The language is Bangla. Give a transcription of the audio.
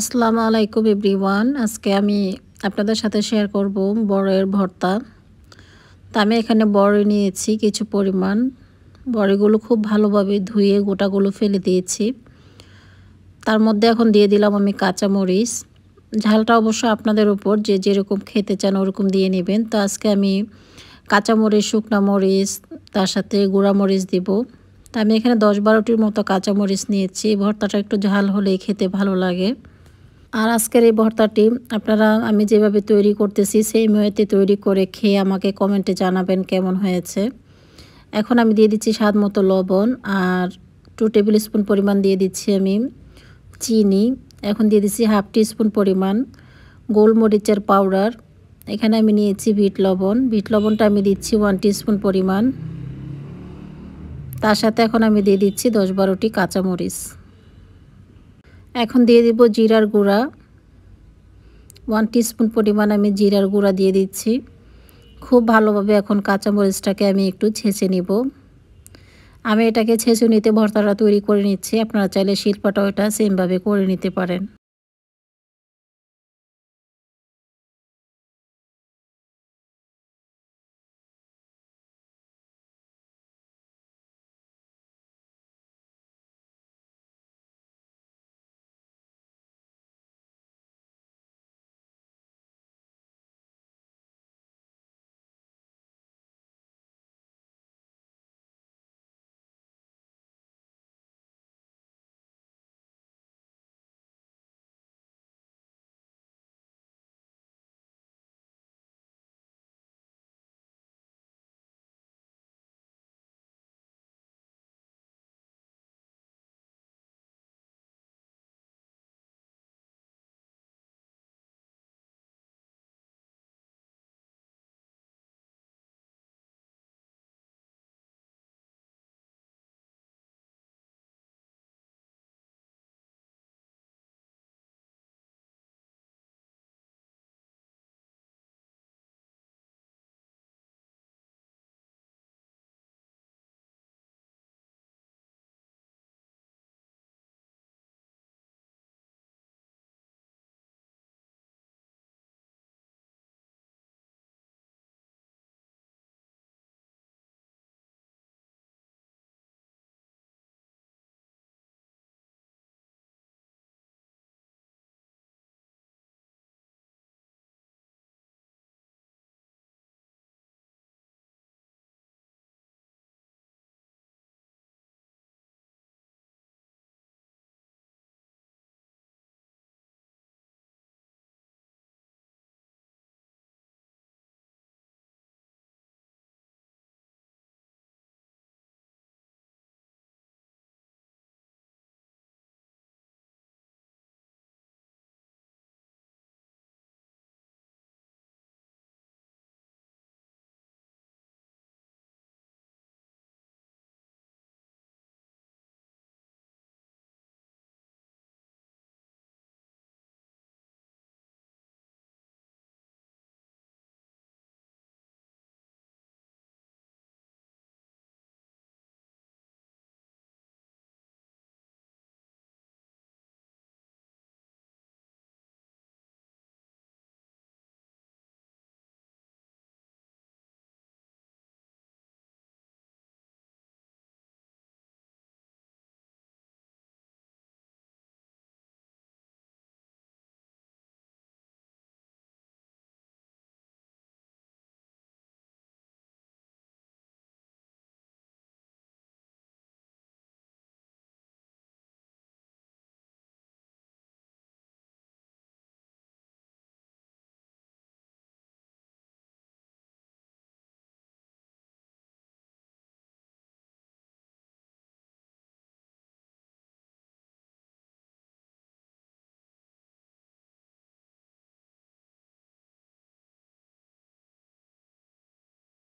আসসালামু আলাইকুম এভরিওয়ান আজকে আমি আপনাদের সাথে শেয়ার করব বড়ের ভর্তা তা আমি এখানে বড়ে নিয়েছি কিছু পরিমাণ বড়িগুলো খুব ভালোভাবে ধুয়ে গোটাগুলো ফেলে দিয়েছি তার মধ্যে এখন দিয়ে দিলাম আমি কাঁচামরিচ ঝালটা অবশ্য আপনাদের উপর যে যেরকম খেতে চান ওরকম দিয়ে নেবেন তো আজকে আমি কাঁচামরিচ শুকনো মরিচ তার সাথে মরিচ দেব তা আমি এখানে দশ বারোটির মতো কাঁচামরিচ নিয়েছি ভর্তাটা একটু ঝাল হলেই খেতে ভালো লাগে আর আজকের এই ভর্তাটি আপনারা আমি যেভাবে তৈরি করতেছি সেই মেয়েতে তৈরি করে খেয়ে আমাকে কমেন্টে জানাবেন কেমন হয়েছে এখন আমি দিয়ে দিচ্ছি স্বাদ মতো লবণ আর টু টেবিল স্পুন পরিমাণ দিয়ে দিচ্ছি আমি চিনি এখন দিয়ে দিচ্ছি হাফ টি স্পুন পরিমাণ গোলমরিচের পাউডার এখানে আমি নিয়েছি বিট লবণ বিট লবণটা আমি দিচ্ছি ওয়ান টি স্পুন পরিমাণ তার সাথে এখন আমি দিয়ে দিচ্ছি দশ বারোটি কাঁচামরিচ এখন দিয়ে দিব জিরার গুঁড়া ওয়ান টিস্পুন পরিমাণ আমি জিরার গুঁড়া দিয়ে দিচ্ছি খুব ভালোভাবে এখন কাঁচামরিচটাকে আমি একটু ছেঁচে নিব আমি এটাকে ছেঁচে নিতে ভর্তাটা তৈরি করে নিচ্ছি আপনারা চাইলে শিল্পটাও এটা সেমভাবে করে নিতে পারেন